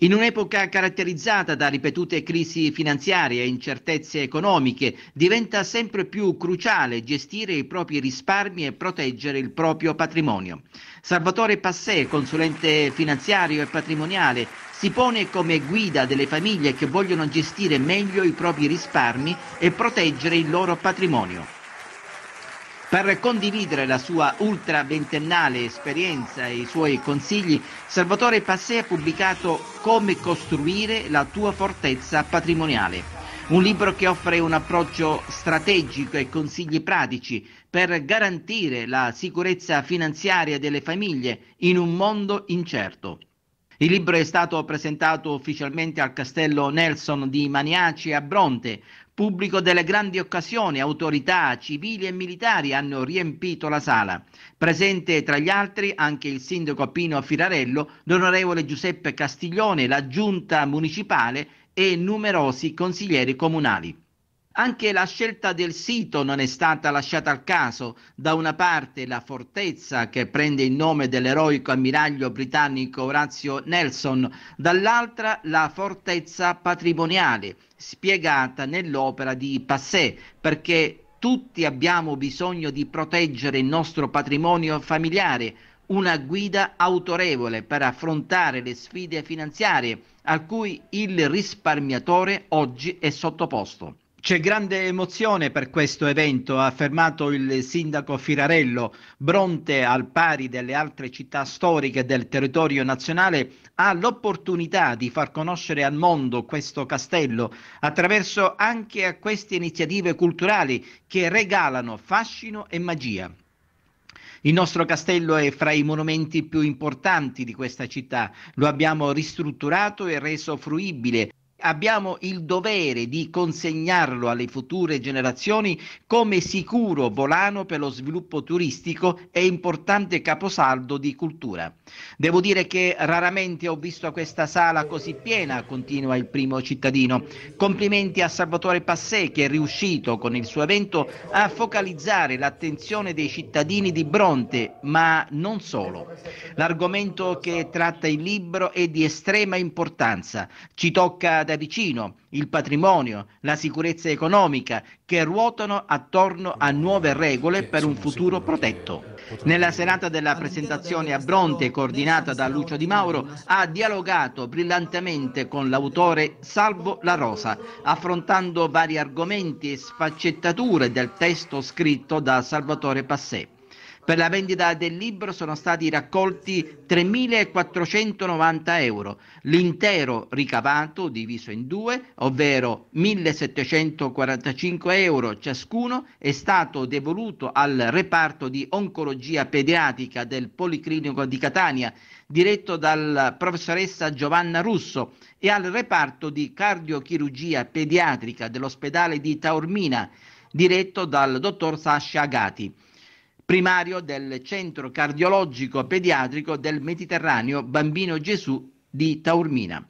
In un'epoca caratterizzata da ripetute crisi finanziarie e incertezze economiche, diventa sempre più cruciale gestire i propri risparmi e proteggere il proprio patrimonio. Salvatore Passè, consulente finanziario e patrimoniale, si pone come guida delle famiglie che vogliono gestire meglio i propri risparmi e proteggere il loro patrimonio. Per condividere la sua ultra ventennale esperienza e i suoi consigli, Salvatore Passé ha pubblicato Come costruire la tua fortezza patrimoniale. Un libro che offre un approccio strategico e consigli pratici per garantire la sicurezza finanziaria delle famiglie in un mondo incerto. Il libro è stato presentato ufficialmente al Castello Nelson di Maniaci a Bronte. Pubblico delle grandi occasioni, autorità civili e militari hanno riempito la sala. Presente tra gli altri anche il sindaco Pino Firarello, l'onorevole Giuseppe Castiglione, la giunta municipale e numerosi consiglieri comunali. Anche la scelta del sito non è stata lasciata al caso. Da una parte la fortezza che prende il nome dell'eroico ammiraglio britannico Orazio Nelson, dall'altra la fortezza patrimoniale, spiegata nell'opera di Passé, perché tutti abbiamo bisogno di proteggere il nostro patrimonio familiare, una guida autorevole per affrontare le sfide finanziarie a cui il risparmiatore oggi è sottoposto. C'è grande emozione per questo evento, ha affermato il sindaco Firarello. Bronte, al pari delle altre città storiche del territorio nazionale, ha l'opportunità di far conoscere al mondo questo castello attraverso anche a queste iniziative culturali che regalano fascino e magia. Il nostro castello è fra i monumenti più importanti di questa città. Lo abbiamo ristrutturato e reso fruibile abbiamo il dovere di consegnarlo alle future generazioni come sicuro volano per lo sviluppo turistico e importante caposaldo di cultura. Devo dire che raramente ho visto questa sala così piena, continua il primo cittadino. Complimenti a Salvatore Passè che è riuscito con il suo evento a focalizzare l'attenzione dei cittadini di Bronte, ma non solo. L'argomento che tratta il libro è di estrema importanza. Ci tocca da vicino, il patrimonio, la sicurezza economica, che ruotano attorno a nuove regole per un futuro protetto. Nella serata della presentazione a Bronte, coordinata da Lucio Di Mauro, ha dialogato brillantemente con l'autore Salvo La Rosa, affrontando vari argomenti e sfaccettature del testo scritto da Salvatore Passè. Per la vendita del libro sono stati raccolti 3.490 euro. L'intero ricavato, diviso in due, ovvero 1.745 euro ciascuno, è stato devoluto al reparto di oncologia pediatrica del Policlinico di Catania, diretto dalla professoressa Giovanna Russo, e al reparto di cardiochirurgia pediatrica dell'ospedale di Taormina, diretto dal dottor Sascia Agati primario del Centro Cardiologico Pediatrico del Mediterraneo Bambino Gesù di Taormina.